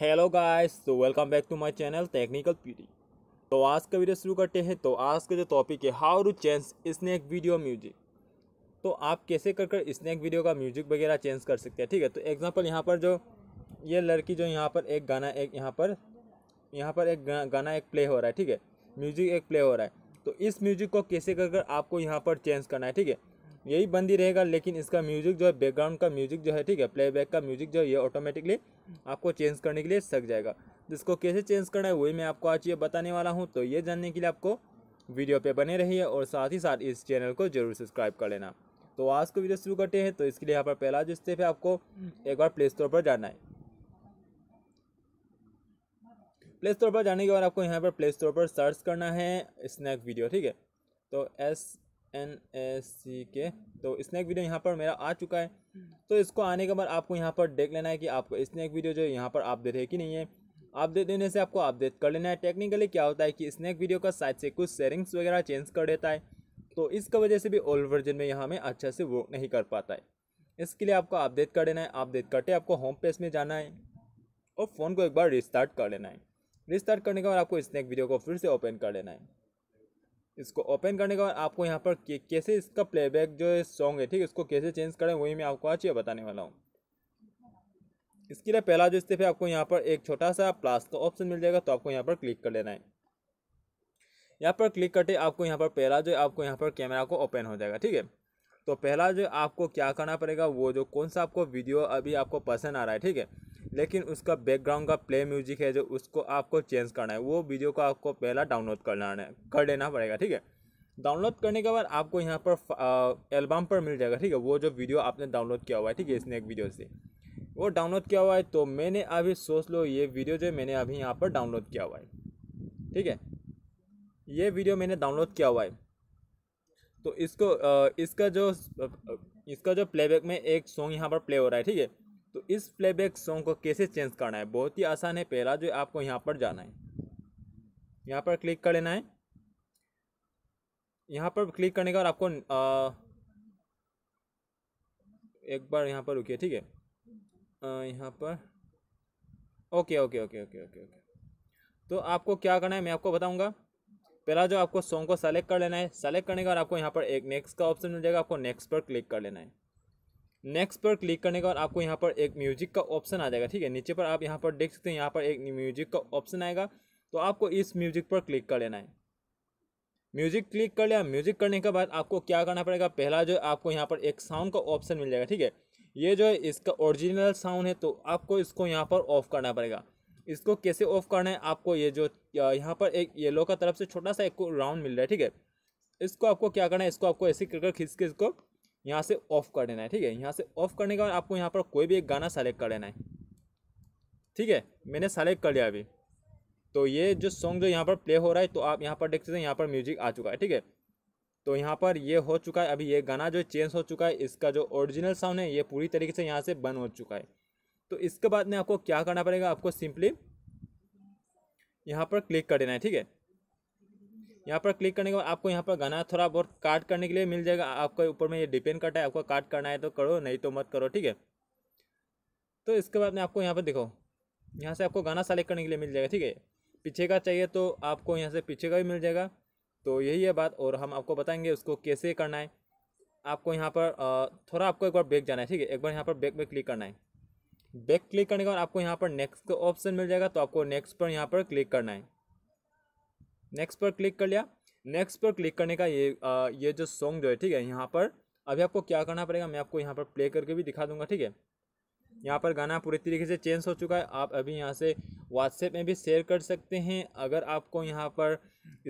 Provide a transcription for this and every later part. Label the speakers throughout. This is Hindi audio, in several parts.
Speaker 1: हेलो गाइस तो welcome back to my channel technical प्यूटी तो आज का वीडियो शुरू करते हैं तो आज का जो टॉपिक है how to change Snack Video music तो आप कैसे कर कर स्नैक वीडियो का म्यूजिक वगैरह चेंज कर सकते हैं ठीक है तो एग्जांपल यहाँ पर जो ये लड़की जो यहाँ पर एक गाना एक यहाँ पर यहाँ पर एक गाना एक प्ले हो रहा है ठीक है म्यूजिक एक प्ले हो रहा है तो इस म्यूजिक को कैसे कर कर आपको यहाँ पर चेंज करना है ठीक है यही बंद ही रहेगा लेकिन इसका म्यूजिक जो है बैकग्राउंड का म्यूजिक जो है ठीक है प्लेबैक का म्यूजिक जो है ये ऑटोमेटिकली आपको चेंज करने के लिए सक जाएगा इसको कैसे चेंज करना है वही मैं आपको आज ये बताने वाला हूँ तो ये जानने के लिए आपको वीडियो पे बने रहिए और साथ ही साथ इस चैनल को जरूर सब्सक्राइब कर लेना तो आज को वीडियो शुरू करते हैं तो इसके लिए यहाँ पर पहला जो स्टेप है आपको एक बार प्ले स्टोर पर जाना है प्ले स्टोर पर जाने के बाद आपको यहाँ पर प्ले स्टोर पर सर्च करना है स्नैक वीडियो ठीक है तो एस एन एस सी के तो स्नैक वीडियो यहाँ पर मेरा आ चुका है हम्म। तो इसको आने के बाद आपको यहाँ पर देख लेना है कि आपको स्नैक वीडियो जो यहाँ पर अपडेट है कि नहीं है अपडेट देने से आपको अपडेट कर लेना है टेक्निकली क्या होता है कि स्नैक वीडियो का साइज से कुछ सेटिंग्स वगैरह चेंज कर देता है तो इसका वजह से भी ओल्ड वर्जन में यहाँ में अच्छा से वर्क नहीं कर पाता है इसके लिए आपको अपडेट कर देना है अपडेट करते आपको होम पेज में जाना है और फ़ोन को एक बार रिस्टार्ट कर लेना है रिस्टार्ट करने के बाद आपको स्नैक वीडियो को फिर से ओपन कर लेना है इसको ओपन करने के बाद आपको यहाँ पर कैसे इसका प्लेबैक जो है सॉन्ग है ठीक है इसको कैसे चेंज करें वही मैं आपको आज ये बताने वाला हूँ इसके लिए पहला जो स्टेप है आपको यहाँ पर एक छोटा सा प्लास का ऑप्शन मिल जाएगा तो आपको यहाँ पर क्लिक कर लेना है यहाँ पर क्लिक करते आपको यहाँ पर पहला जो आपको यहाँ पर कैमरा को ओपन हो जाएगा ठीक है तो पहला जो आपको क्या करना पड़ेगा वो जो कौन सा आपको वीडियो अभी आपको पसंद आ रहा है ठीक है लेकिन उसका बैकग्राउंड का प्ले म्यूजिक है जो उसको आपको चेंज करना है वो वीडियो को आपको पहला डाउनलोड करना है कर लेना पड़ेगा ठीक है डाउनलोड करने के बाद आपको यहाँ पर एल्बम पर मिल जाएगा ठीक है वो जो वीडियो आपने डाउनलोड किया हुआ है ठीक है एक वीडियो से वो डाउनलोड किया हुआ है तो मैंने अभी सोच लो ये वीडियो जो मैंने अभी यहाँ पर डाउनलोड किया हुआ है ठीक है ये वीडियो मैंने डाउनलोड किया हुआ है तो इसको इसका जो इसका जो प्लेबैक में एक सॉन्ग यहाँ पर प्ले हो रहा है ठीक है तो इस प्लेबैक सॉन्ग को कैसे चेंज करना है बहुत ही आसान है पहला जो आपको यहाँ पर जाना है यहाँ पर क्लिक कर लेना है यहाँ पर क्लिक करने के बाद आपको आ, एक बार यहाँ पर रुकिए ठीक है यहाँ पर okay okay okay okay okay okay तो आपको क्या करना है मैं आपको बताऊंगा पहला जो आपको सॉन्ग को सेलेक्ट कर लेना है सेलेक्ट करने के बाद आपको यहाँ पर एक नेक्स्ट का ऑप्शन मिल जाएगा आपको नेक्स्ट पर क्लिक कर लेना है नेक्स्ट पर क्लिक करने के बाद आपको यहाँ पर एक म्यूजिक का ऑप्शन आ जाएगा ठीक है नीचे पर आप यहाँ पर देख सकते हैं यहाँ पर एक म्यूजिक का ऑप्शन आएगा तो आपको इस म्यूजिक पर क्लिक कर लेना है म्यूजिक क्लिक कर लिया म्यूजिक करने के बाद आपको क्या करना पड़ेगा पहला जो है आपको यहाँ पर एक साउंड का ऑप्शन मिल जाएगा ठीक है ये जो है इसका ओरिजिनल साउंड है तो आपको इसको यहाँ पर ऑफ करना पड़ेगा इसको कैसे ऑफ करना है आपको ये जो यहाँ पर एक येलो का तरफ से छोटा सा एक राउंड मिल रहा है ठीक है इसको आपको क्या करना है इसको आपको ऐसे करके खींच के इसको यहाँ से ऑफ कर देना है ठीक है यहाँ से ऑफ करने के बाद आपको यहाँ पर कोई भी एक गाना सेलेक्ट कर लेना है ठीक है मैंने सेलेक्ट कर लिया अभी तो ये जो सॉन्ग जो यहाँ पर प्ले हो रहा है तो आप यहाँ पर देख सकते हैं यहाँ पर म्यूजिक आ चुका है ठीक है तो यहाँ पर ये हो चुका है अभी ये गाना जो चेंज हो चुका है इसका जो ओरिजिनल साउंड है ये पूरी तरीके से यहाँ से बंद हो चुका है तो इसके बाद में आपको क्या करना पड़ेगा आपको सिंपली यहाँ पर क्लिक कर देना है ठीक है यहाँ पर क्लिक करने के बाद आपको यहाँ पर गाना थोड़ा बहुत काट करने के लिए मिल जाएगा आपके ऊपर में ये डिपेंड करता है आपको काट करना है तो करो नहीं तो मत करो ठीक है तो इसके बाद में आपको यहाँ पर देखो यहाँ से आपको गाना सेलेक्ट करने के लिए मिल जाएगा ठीक है पीछे का चाहिए तो आपको यहाँ से पीछे का भी मिल जाएगा तो यही है बात और हम आपको बताएंगे उसको कैसे करना है आपको यहाँ पर थोड़ा आपको एक बार बैक जाना है ठीक है एक बार यहाँ पर बैक में क्लिक करना है बैक क्लिक करने के बाद आपको यहाँ पर नेक्स्ट का ऑप्शन मिल जाएगा तो आपको नेक्स्ट पर यहाँ पर क्लिक करना है नेक्स्ट पर क्लिक कर लिया नेक्स्ट पर क्लिक करने का ये आ, ये जो सॉन्ग जो है ठीक है यहाँ पर अभी आपको क्या करना पड़ेगा मैं आपको यहाँ पर प्ले करके भी दिखा दूंगा ठीक है यहाँ पर गाना पूरी तरीके से चेंज हो चुका है आप अभी यहाँ से व्हाट्सएप में भी शेयर कर सकते हैं अगर आपको यहाँ पर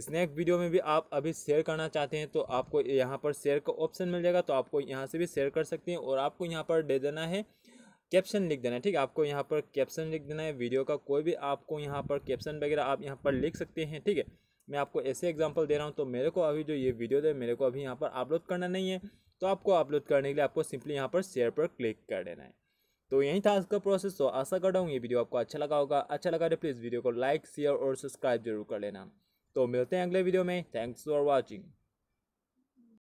Speaker 1: स्नैक वीडियो में भी आप अभी शेयर करना चाहते हैं तो आपको यहाँ पर शेयर का ऑप्शन मिल जाएगा तो आपको यहाँ से भी शेयर कर सकते हैं और आपको यहाँ पर दे देना है कैप्शन लिख देना है ठीक है आपको यहाँ पर कैप्शन लिख देना है वीडियो का कोई भी आपको यहाँ पर कैप्शन वगैरह आप यहाँ पर लिख सकते हैं ठीक है मैं आपको ऐसे एग्जाम्पल दे रहा हूँ तो मेरे को अभी जो ये वीडियो दे मेरे को अभी यहाँ पर अपलोड करना नहीं है तो आपको अपलोड करने के लिए आपको सिंपली यहाँ पर शेयर पर क्लिक कर देना है तो यही था आज का प्रोसेस तो आशा कर रहा हूँ ये वीडियो आपको अच्छा लगा होगा अच्छा लगा तो प्लीज़ वीडियो को लाइक शेयर और सब्सक्राइब जरूर कर लेना तो मिलते हैं अगले वीडियो में थैंक्स फॉर वॉचिंग